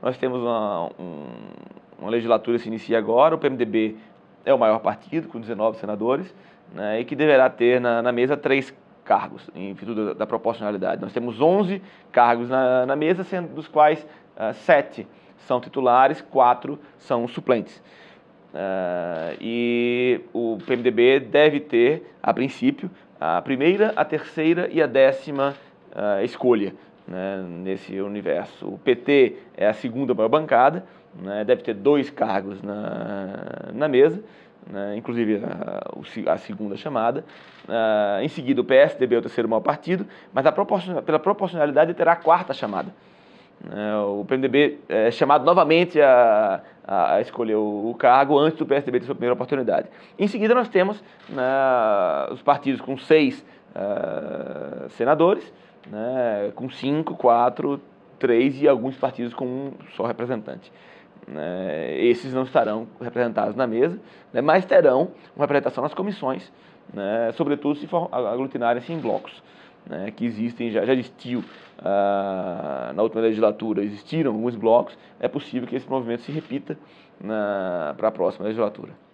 Nós temos uma, um, uma legislatura que se inicia agora, o PMDB é o maior partido, com 19 senadores, né, e que deverá ter na, na mesa três cargos, em virtude da, da, proporcionalidade. Nós temos 11 cargos na, na mesa, sendo dos quais uh, sete são titulares, quatro são suplentes. Uh, e o PMDB deve ter, a princípio, a primeira, a terceira e a décima uh, escolha né, nesse universo. O PT é a segunda maior bancada, né, deve ter dois cargos na, na mesa, né, inclusive a, a, segunda chamada. Ah, em seguida, o PSDB é o terceiro maior partido, mas pela proporcionalidade terá a quarta chamada. Né, o PMDB é, é chamado novamente a, a escolher o, o cargo antes do PSDB ter sua primeira oportunidade. Em seguida, nós temos né, os partidos com seis uh, senadores, né, com cinco, quatro, três e alguns partidos com um só representante. Né, esses não estarão representados na mesa, né, mas terão uma representação nas comissões, né, sobretudo se for aglutinarem-se em blocos, né, que existem, já, já existiu ah, na última legislatura, existiram alguns blocos, é possível que esse movimento se repita né, para a próxima legislatura.